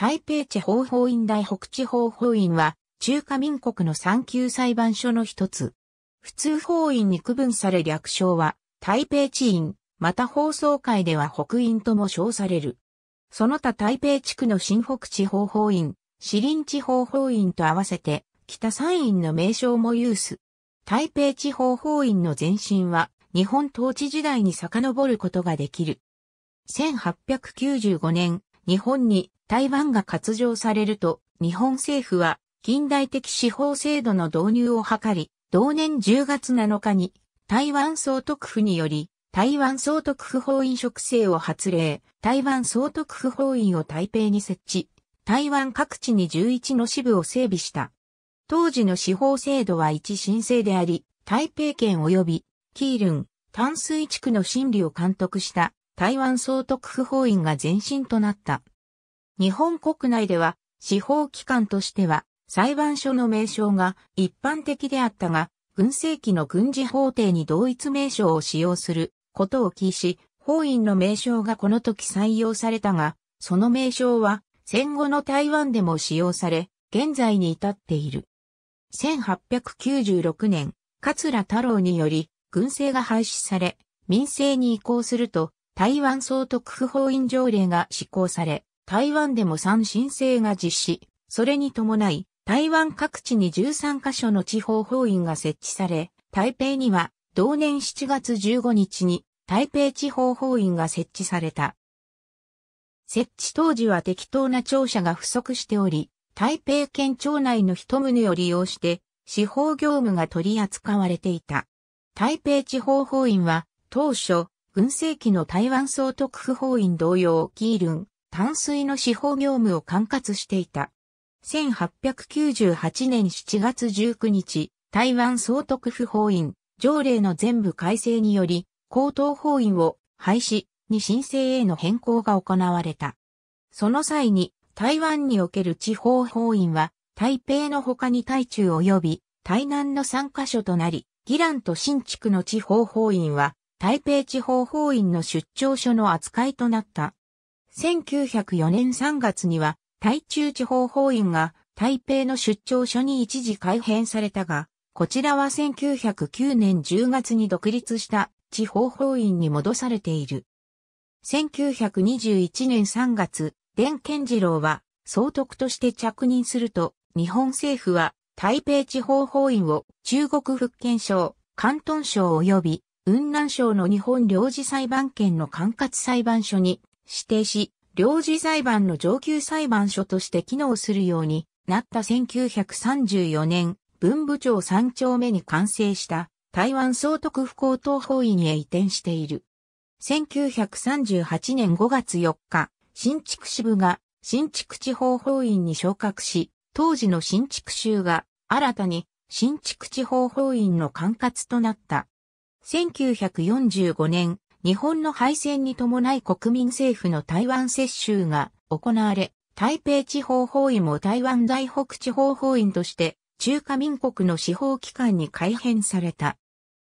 台北地方法院台北地方法院は、中華民国の産級裁判所の一つ。普通法院に区分され略称は、台北地院、また放送会では北院とも称される。その他台北地区の新北地方法院、市林地方法院と合わせて、北山院の名称も有す。台北地方法院の前身は、日本統治時代に遡ることができる。1895年、日本に台湾が割譲されると、日本政府は近代的司法制度の導入を図り、同年10月7日に台湾総督府により、台湾総督府法院職制を発令、台湾総督府法院を台北に設置、台湾各地に11の支部を整備した。当時の司法制度は一申請であり、台北県及び、キールン、淡水地区の審理を監督した台湾総督府法院が前身となった。日本国内では司法機関としては裁判所の名称が一般的であったが、軍政期の軍事法廷に同一名称を使用することを禁止、法院の名称がこの時採用されたが、その名称は戦後の台湾でも使用され、現在に至っている。1896年、桂太郎により、軍政が廃止され、民政に移行すると、台湾総督府法院条例が施行され、台湾でも3申請が実施。それに伴い、台湾各地に13カ所の地方法院が設置され、台北には同年7月15日に台北地方法院が設置された。設置当時は適当な庁舎が不足しており、台北県庁内の一棟を利用して司法業務が取り扱われていた。台北地方法院は当初、軍政期の台湾総督府法院同様、キールン、淡水の司法業務を管轄していた。1898年7月19日、台湾総督府法院、条例の全部改正により、高等法院を廃止に申請への変更が行われた。その際に、台湾における地方法院は、台北の他に台中及び台南の3カ所となり、宜蘭と新築の地方法院は、台北地方法院の出張所の扱いとなった。1904年3月には、台中地方法院が台北の出張所に一時改編されたが、こちらは1909年10月に独立した地方法院に戻されている。1921年3月、伝健次郎は総督として着任すると、日本政府は台北地方法院を中国福建省、広東省及び雲南省の日本領事裁判権の管轄裁判所に指定し、領事裁判の上級裁判所として機能するようになった1934年、文部長3丁目に完成した台湾総督府高等法院へ移転している。1938年5月4日、新築支部が新築地方法院に昇格し、当時の新築州が新たに新築地方法院の管轄となった。1945年、日本の敗戦に伴い国民政府の台湾接収が行われ、台北地方法院も台湾大北地方法院として中華民国の司法機関に改編された。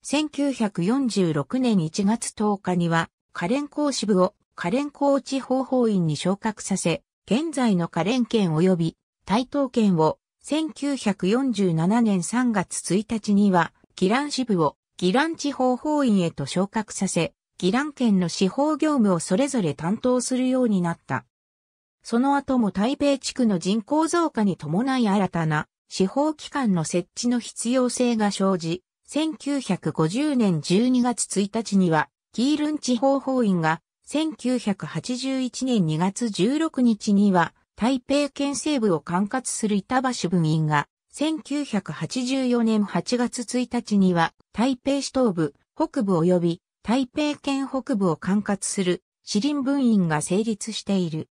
1946年1月10日には、カレン公支部をカレン公地方法院に昇格させ、現在のカレン県及び台東県を1947年3月1日には、ギラン支部をギラン地方法院へと昇格させ、ギラン県の司法業務をそれぞれ担当するようになった。その後も台北地区の人口増加に伴い新たな司法機関の設置の必要性が生じ、1950年12月1日には、キールン地方法院が、1981年2月16日には、台北県西部を管轄する板橋部民が、1984年8月1日には、台北市東部、北部及び台北県北部を管轄する市林分院が成立している。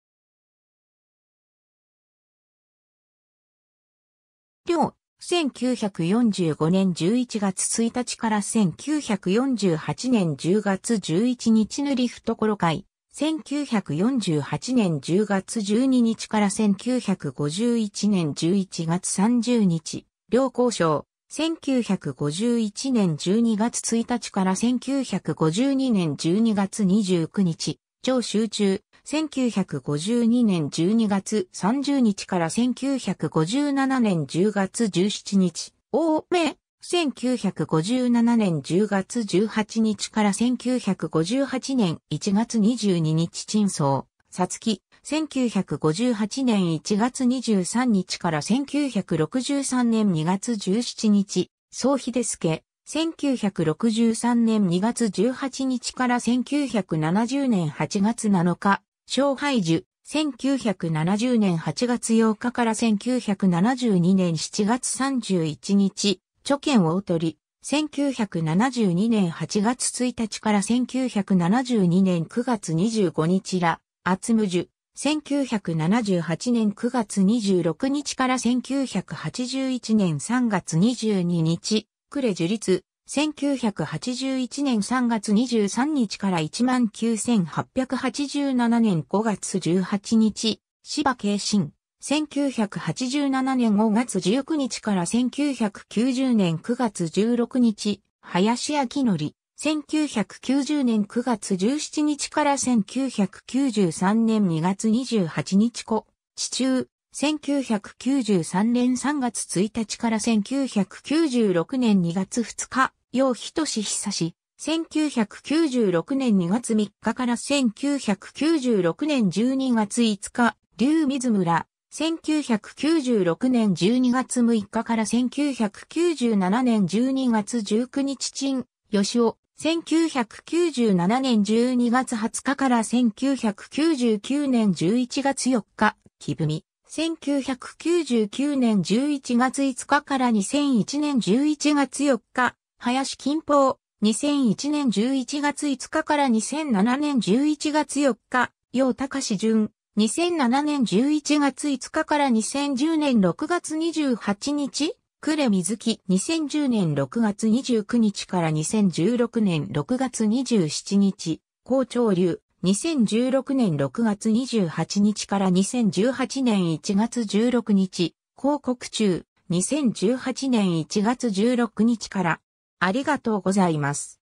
両、1945年11月1日から1948年10月11日塗り懐会、1948年10月12日から1951年11月30日、両交渉、1951年12月1日から1952年12月29日、超集中、1952年12月30日から1957年10月17日、大目、1957年10月18日から1958年1月22日、陳層、さつき、1958年1月23日から1963年2月17日、総秀助、1963年2月18日から1970年8月7日、小敗樹、1970年8月8日から1972年7月31日、著権を取り、1972年8月1日から1972年9月25日ら、厚無樹、1978年9月26日から1981年3月22日、クレ樹立、1981年3月23日から19887年5月18日、芝慶信。1987年5月19日から1990年9月16日、林明則。1990年9月17日から1993年2月28日子、地中、1993年3月1日から1996年2月2日、陽としひさし、1996年2月3日から1996年12月5日、竜水村、1996年12月6日から1997年12月19日陳、吉尾、1997年12月20日から1999年11月4日、キブミ。1999年11月5日から2001年11月4日、林近邦。2001年11月5日から2007年11月4日、陽隆淳。2007年11月5日から2010年6月28日、呉水木2010年6月29日から2016年6月27日、校長流2016年6月28日から2018年1月16日、広告中2018年1月16日からありがとうございます。